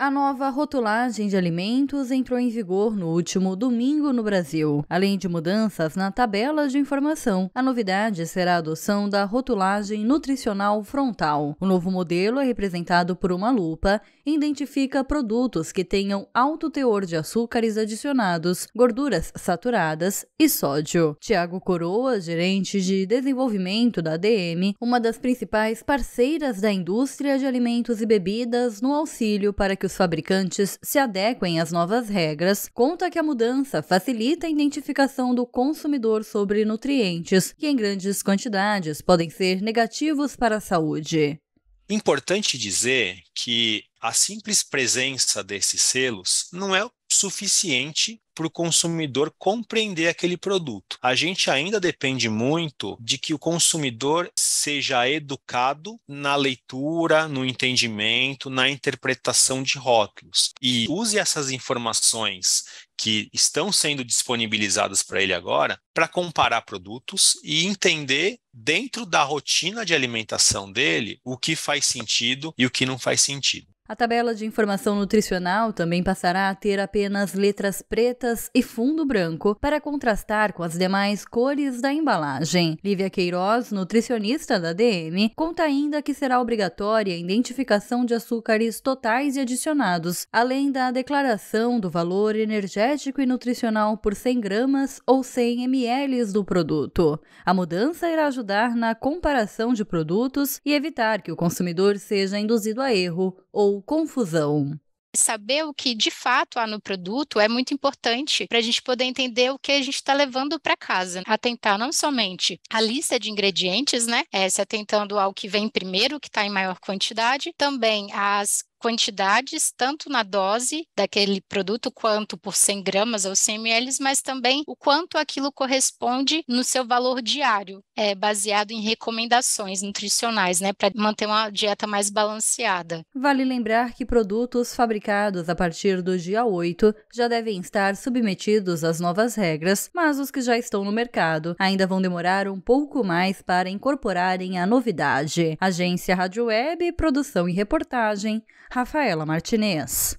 A nova rotulagem de alimentos entrou em vigor no último domingo no Brasil. Além de mudanças na tabela de informação, a novidade será a adoção da rotulagem nutricional frontal. O novo modelo é representado por uma lupa e identifica produtos que tenham alto teor de açúcares adicionados, gorduras saturadas e sódio. Tiago Coroa, gerente de desenvolvimento da DM, uma das principais parceiras da indústria de alimentos e bebidas no auxílio para que os fabricantes se adequem às novas regras, conta que a mudança facilita a identificação do consumidor sobre nutrientes, que em grandes quantidades podem ser negativos para a saúde. Importante dizer que a simples presença desses selos não é suficiente para o consumidor compreender aquele produto. A gente ainda depende muito de que o consumidor seja educado na leitura, no entendimento, na interpretação de rótulos e use essas informações que estão sendo disponibilizadas para ele agora para comparar produtos e entender dentro da rotina de alimentação dele o que faz sentido e o que não faz sentido. A tabela de informação nutricional também passará a ter apenas letras pretas e fundo branco para contrastar com as demais cores da embalagem. Lívia Queiroz, nutricionista da DM, conta ainda que será obrigatória a identificação de açúcares totais e adicionados, além da declaração do valor energético e nutricional por 100 gramas ou 100 ml do produto. A mudança irá ajudar na comparação de produtos e evitar que o consumidor seja induzido a erro ou confusão? Saber o que de fato há no produto é muito importante para a gente poder entender o que a gente está levando para casa. Atentar não somente à lista de ingredientes, né? É, se atentando ao que vem primeiro, que está em maior quantidade, também às quantidades, tanto na dose daquele produto, quanto por 100 gramas ou 100 ml, mas também o quanto aquilo corresponde no seu valor diário, é, baseado em recomendações nutricionais, né, para manter uma dieta mais balanceada. Vale lembrar que produtos fabricados a partir do dia 8 já devem estar submetidos às novas regras, mas os que já estão no mercado ainda vão demorar um pouco mais para incorporarem a novidade. Agência Rádio Web, produção e reportagem. Rafaela Martinez.